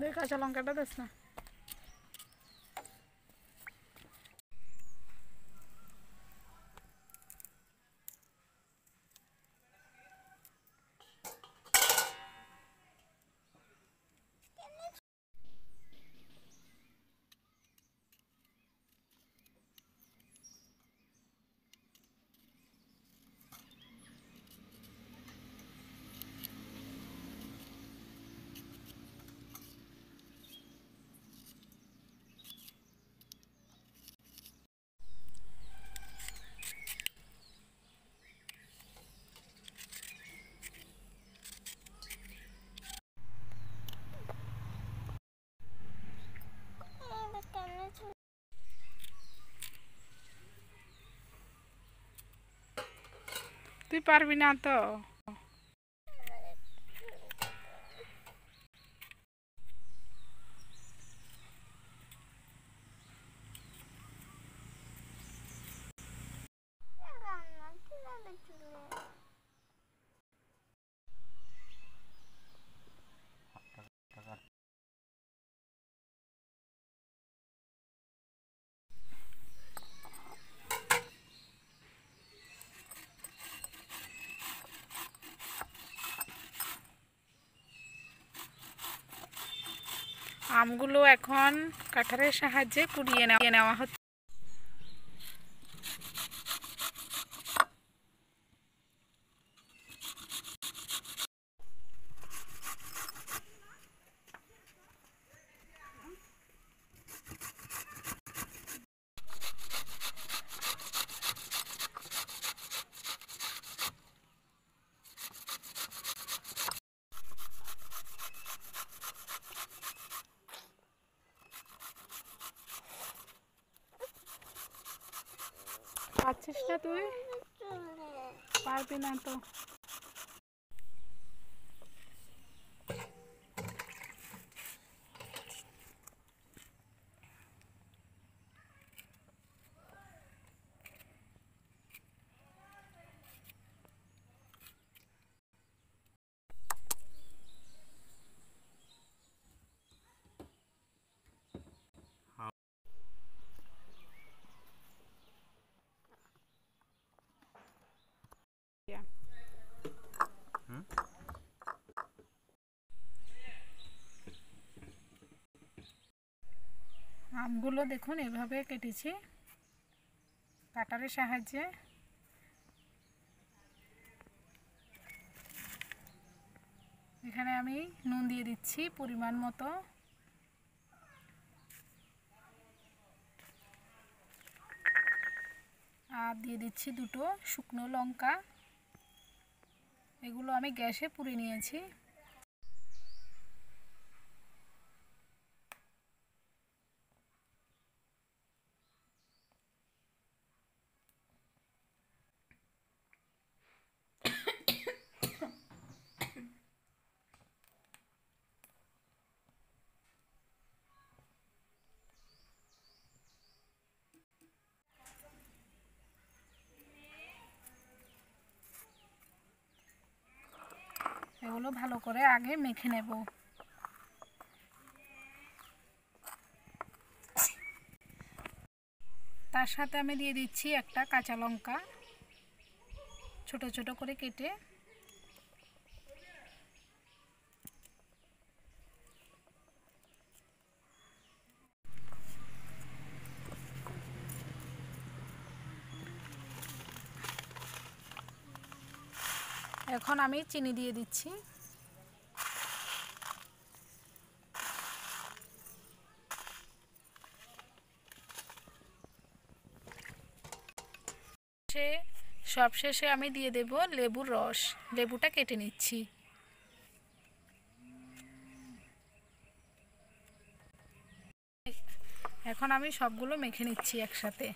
درست داریم که তুই পারবি না তো আমগুলো এখন কাঠারের সাহায্যে কুড়িয়ে নেওয়া হচ্ছে চেষ্টা তুই পারবি না তো আমগুলো দেখুন এভাবে কেটেছি কাটারের সাহায্যে এখানে আমি নুন দিয়ে দিচ্ছি পরিমাণ মতো আর দিয়ে দিচ্ছি দুটো শুকনো লঙ্কা এগুলো আমি গ্যাসে পুড়ে নিয়েছি গুলো ভালো করে আগে মেখে নেব তার সাথে আমি দিয়ে দিচ্ছি একটা কাঁচা লঙ্কা ছোট ছোট করে কেটে এখন আমি চিনি দিয়ে দিচ্ছি সে সবশেষে আমি দিয়ে দেব লেবুর রস লেবুটা কেটে নিচ্ছি এখন আমি সবগুলো মেখে নিচ্ছি একসাথে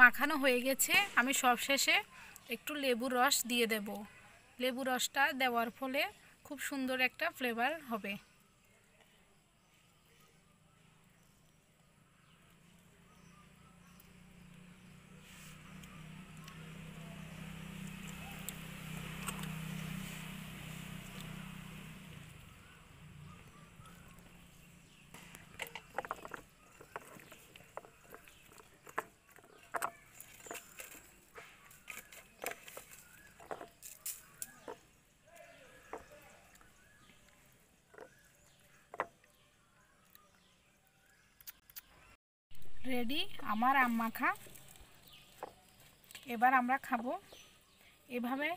মাখানো হয়ে গেছে আমি সবশেষে একটু লেবু রস দিয়ে দেব লেবু রসটা দেওয়ার ফলে খুব সুন্দর একটা ফ্লেভার হবে রেডি আমার আম মাখা এবার আমরা খাবো এভাবে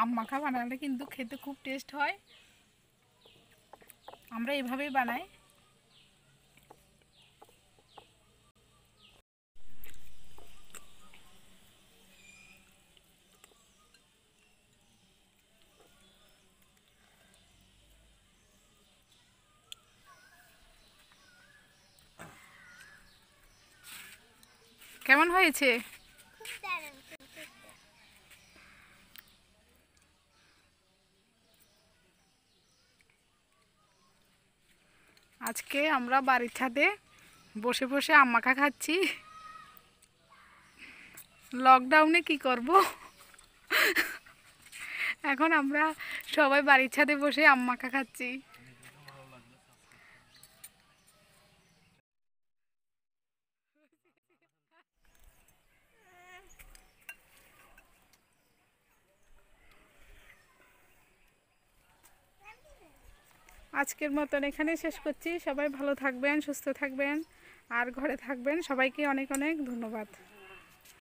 আম মাখা বানালে কিন্তু খেতে খুব টেস্ট হয় আমরা এভাবেই বানাই কেমন হয়েছে আজকে আমরা বাড়ির ছাদে বসে বসে আম্মাখা খাচ্ছি লকডাউনে কি করব এখন আমরা সবাই বাড়ির ছাদে বসে আম্মাখা খাচ্ছি আজকের মতন এখানে শেষ করছি সবাই ভালো থাকবেন সুস্থ থাকবেন আর ঘরে থাকবেন সবাইকে অনেক অনেক ধন্যবাদ